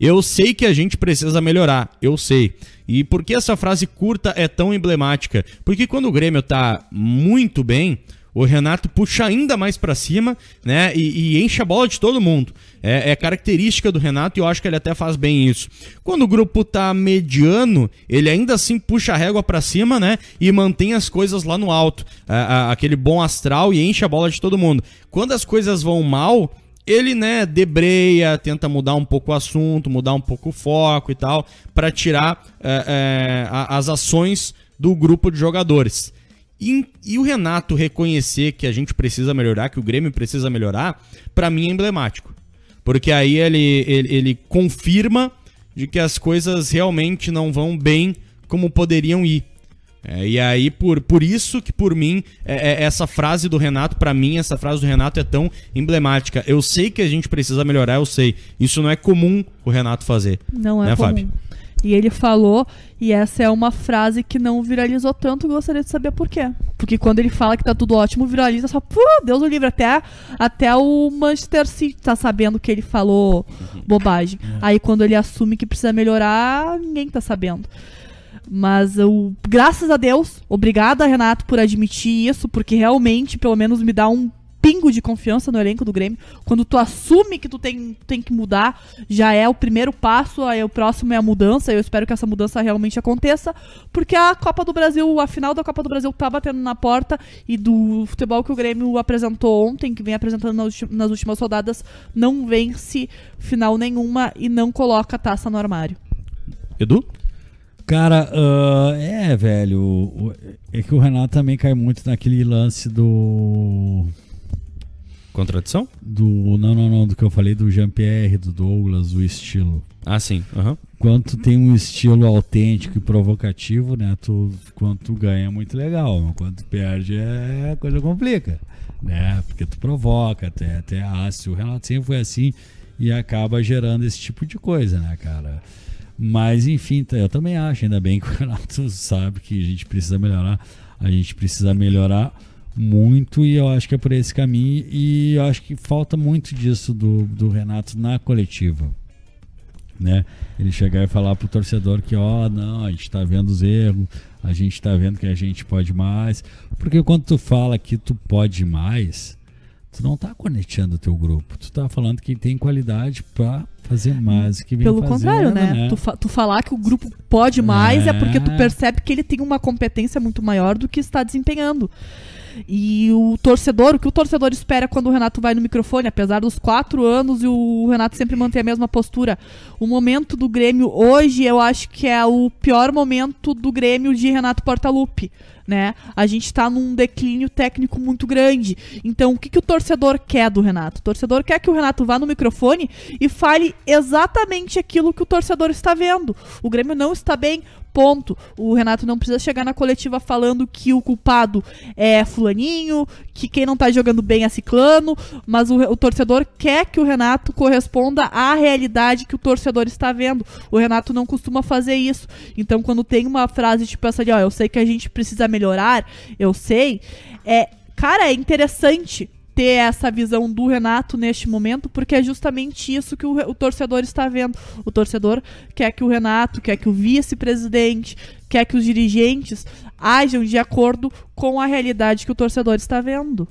Eu sei que a gente precisa melhorar, eu sei. E por que essa frase curta é tão emblemática? Porque quando o Grêmio tá muito bem, o Renato puxa ainda mais para cima, né? E, e, enche a bola de todo mundo. É, é, característica do Renato e eu acho que ele até faz bem isso. Quando o grupo tá mediano, ele ainda assim puxa a régua para cima, né? E mantém as coisas lá no alto. A, é, a, aquele bom astral e enche a bola de todo mundo. Quando as coisas vão mal, ele, né, debreia, tenta mudar um pouco o assunto, mudar um pouco o foco e tal, para tirar é, é, as ações do grupo de jogadores. E, e, o Renato reconhecer que a gente precisa melhorar, que o Grêmio precisa melhorar, para mim é emblemático. Porque aí ele, ele, ele, confirma de que as coisas realmente não vão bem como poderiam ir. É, e aí, por, por isso que, por mim, é, é, essa frase do Renato, para mim, essa frase do Renato é tão emblemática. Eu sei que a gente precisa melhorar, eu sei. Isso não é comum o Renato fazer. Não é né, comum. Fábio? E ele falou, e essa é uma frase que não viralizou tanto, gostaria de saber por quê. Porque quando ele fala que tá tudo ótimo, viraliza só, pô, Deus do livre, até, até o Manchester City tá sabendo que ele falou bobagem. É. Aí quando ele assume que precisa melhorar, ninguém tá sabendo. Mas eu, graças a Deus, obrigada, Renato, por admitir isso, porque realmente, pelo menos, me dá um pingo de confiança no elenco do Grêmio. Quando tu assume que tu tem, tem que mudar, já é o primeiro passo, aí o próximo é a mudança. Eu espero que essa mudança realmente aconteça, porque a Copa do Brasil, a final da Copa do Brasil tá batendo na porta e do futebol que o Grêmio apresentou ontem, que vem apresentando nas últimas rodadas, não vence final nenhuma e não coloca a taça no armário. Edu? Cara, uh, é, velho. É que o Renato também cai muito naquele lance do Contradição? Do, não, não, não, do que eu falei do Jean-Pierre, do Douglas, o estilo. Ah, sim. Uhum. Quanto tem um estilo autêntico e provocativo, né? Tu, quanto ganha é muito legal, quanto perde é coisa complica, né? Porque tu provoca, até, até ah, se o Renato sempre foi assim e acaba gerando esse tipo de coisa, né, cara? Mas enfim, tá, eu também acho, ainda bem que o Renato sabe que a gente precisa melhorar, a gente precisa melhorar muito e eu acho que é por esse caminho e eu acho que falta muito disso do, do Renato na coletiva. Né? Ele chegar e falar pro torcedor que, ó, oh, não, a gente tá vendo os erros, a gente tá vendo que a gente pode mais. Porque quando tu fala que tu pode mais, tu não tá conectando o teu grupo, tu tá falando que tem qualidade para fazer mais que vem Pelo fazendo, contrário, né? né? Tu, fa tu, falar que o grupo pode mais é. é porque tu é. percebe que ele tem uma competência muito maior do que está desempenhando. E o torcedor, o que o torcedor espera quando o Renato vai no microfone, apesar dos quatro anos e o Renato sempre manter a mesma postura. O momento do Grêmio hoje, eu acho que é o pior momento do Grêmio de Renato Portaluppi né? A gente está num declínio técnico muito grande. Então, o que, que o torcedor quer do Renato? O torcedor quer que o Renato vá no microfone e fale exatamente aquilo que o torcedor está vendo. O Grêmio não está bem, ponto. O Renato não precisa chegar na coletiva falando que o culpado é fulaninho, que quem não tá jogando bem é ciclano, mas o, o, torcedor quer que o Renato corresponda à realidade que o torcedor está vendo. O Renato não costuma fazer isso. Então, quando tem uma frase tipo essa ali, ó, eu sei que a gente precisa melhorar melhorar, eu sei. É, cara, é interessante ter essa visão do Renato neste momento, porque é justamente isso que o, o torcedor está vendo. O torcedor quer que o Renato, quer que o vice-presidente, quer que os dirigentes ajam de acordo com a realidade que o torcedor está vendo.